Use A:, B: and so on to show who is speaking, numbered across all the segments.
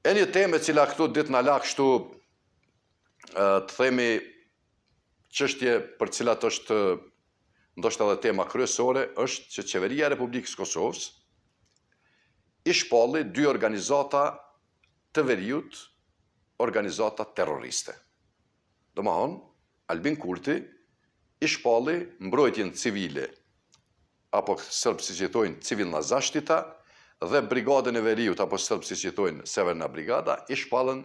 A: E një teme cila këtu ditë në lakë shtu të themi qështje për cilat është ndoshtë edhe tema kryesore, është që Qeveria Republikës Kosovës ishpalli dy organizata të verjut organizata terroriste. Do më honë, Albin Kurti ishpalli mbrojtjen civile apo sërpë si gjithojnë civil nazashtita dhe brigadën e veriut, apo sërbë, si që tojnë Severna Brigada, i shpallën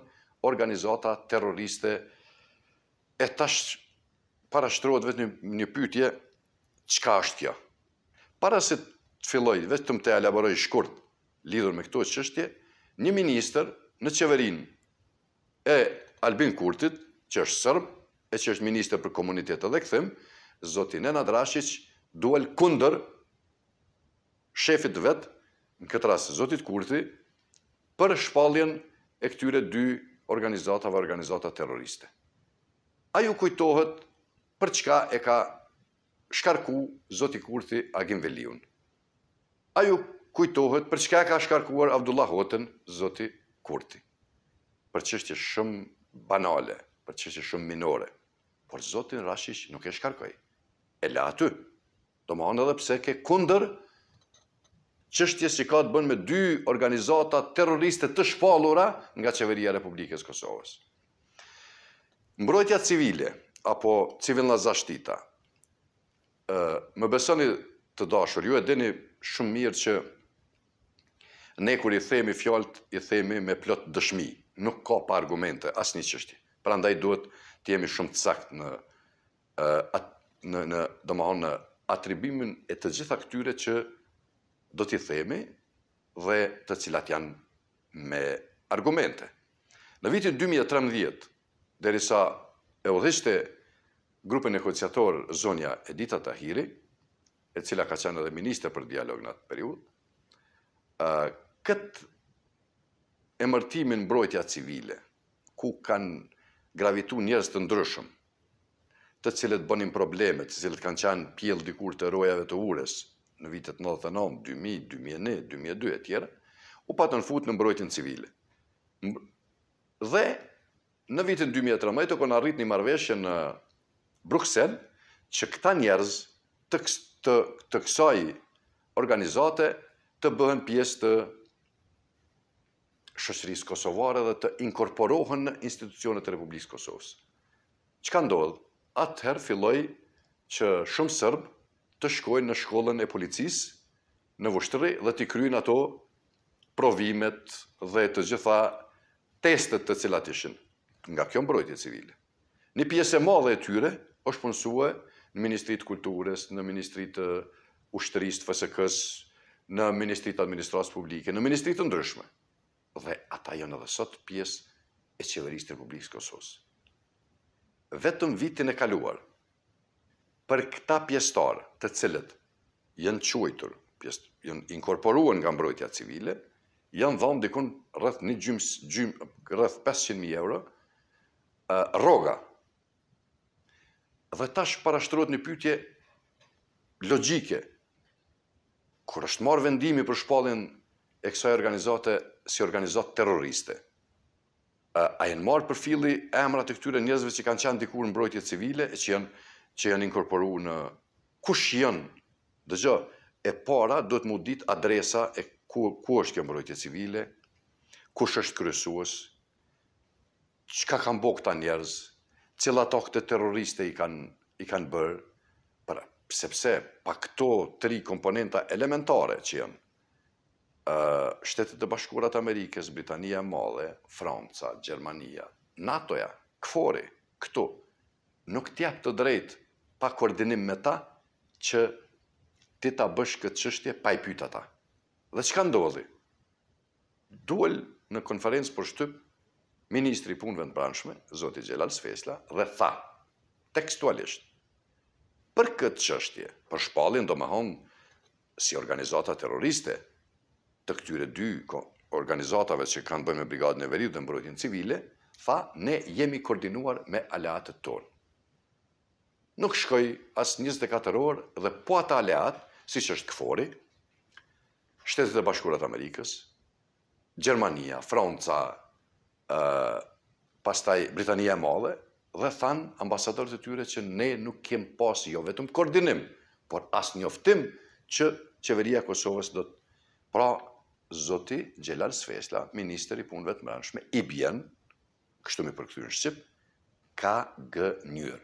A: organizata terroriste e tash parashtrojët vetë një pytje, qka është kjo? Para se të filloj, vetë të më të elaboroj shkurt lidur me këto qështje, një minister në qeverin e Albin Kurtit, që është sërbë, e që është minister për komunitetet dhe këthim, Ena Drashic duel kunder shefit vetë në këtë rrasë, Zotit Kurti, për shpaljen e këtyre dy organizata vë organizata terroriste. A ju kujtohet për çka e ka shkarku Zotit Kurti Agim Veliun? A ju kujtohet për çka e ka shkarkuar Abdullah Hoten, Zotit Kurti? Për që shumë banale, për që shumë minore, por Zotin Rashish nuk e shkarkoj. E la aty, do më anë edhe pse ke kunder, qështje që ka të bënë me dy organizata terroriste të shpalura nga qeveria Republikës Kosovës. Mbrojtja civile, apo civil në zashtita, më besoni të dashur, ju e dini shumë mirë që ne kur i themi fjallët, i themi me plot dëshmi, nuk ka pa argumente, as një qështje. Pra ndaj duhet të jemi shumë të sakt në atë në atribimin e të gjitha këtyre që do t'i themi dhe të cilat janë me argumente. Në vitin 2013, derisa e odhishte grupe negociatorë zonja Edita Tahiri, e cila ka qenë edhe minister për dialog në atë periud, këtë emërtimin mbrojtja civile, ku kanë gravitu njerës të ndryshëm, të cilët bënin problemet, të cilët kanë qenë pjell dikur të rojave të ures, në vitet 99, 2000, 2001, 2002 e u patën fut në mbrojtjen civile. Dhe në vitin 2013 u kon arrit një marrëveshje në Bruksel që këta njerëz të të kësaj organizate të bëhen pjesë të shoqërisë kosovare dhe të inkorporohen në institucionet e Republikës Kosovës. Çka ndodhë? Atëherë filloi që shumë serb të shkojnë në shkollën e policisë në vështëri dhe t'i kryjnë ato provimet dhe të gjitha testet të cilat ishin nga kjo mbrojtje civile. Një pjesë e madhe e tyre është punësue në Ministrit Kulturës, në Ministrit Ushtërist, FSK-s, në Ministrit Administratës Publike, në Ministrit të ndryshme. Dhe ata janë edhe sot pjesë e qeverisë të Republikës Kosovës. Vetëm vitin e kaluar, për këta pjestarë të cilët janë quajtur, janë inkorporuën nga mbrojtja civile, janë dhënë dikun rrëth një gjymës, rrëth 500.000 euro, roga. Dhe tash parashtruat një pytje logike, kur është marë vendimi për shpallin e kësaj organizate si organizat terroriste. A jenë marë për fili emrat e këtyre njëzve që kanë qenë dikur në mbrojtje civile e që jenë që janë inkorporu në kush janë, dhe gjë, e para do të mu dit adresa e ku, është kjo mbrojtje civile, kush është kryesues, çka kanë bërë këta njerëz, cilla tokë terroriste i kanë i kanë bërë, për sepse pa këto tri komponenta elementare që janë ë shtetet e bashkuara të Amerikës, Britania e Madhe, Franca, Gjermania, NATO-ja, këfori, këtu nuk tjep të drejtë pa koordinim me ta, që ti ta bësh këtë qështje pa i pyta ta. Dhe që ka ndodhi? Duel në konferencë për shtyp, Ministri i Punëve në Branshme, Zoti Gjelal Sfesla, dhe tha, tekstualisht, për këtë qështje, për shpallin do më hongë si organizata terroriste të këtyre dy organizatave që kanë bëjmë Brigadën e Veritë dhe Mbrojtjen Civile, tha, ne jemi koordinuar me alatët tonë nuk shkoj as 24 orë dhe po ata aleat, si që është këfori, shtetet e bashkurat Amerikës, Gjermania, Franca, pastaj Britania e Madhe, dhe than ambasadorët e tyre që ne nuk kem pas, jo vetëm koordinim, por as njoftim që qeveria Kosovës do të pra Zoti Gjellar Svesla, minister i punëve të mërënshme, i bjen, kështu mi përkëtyrë në Shqipë, ka gë njërë.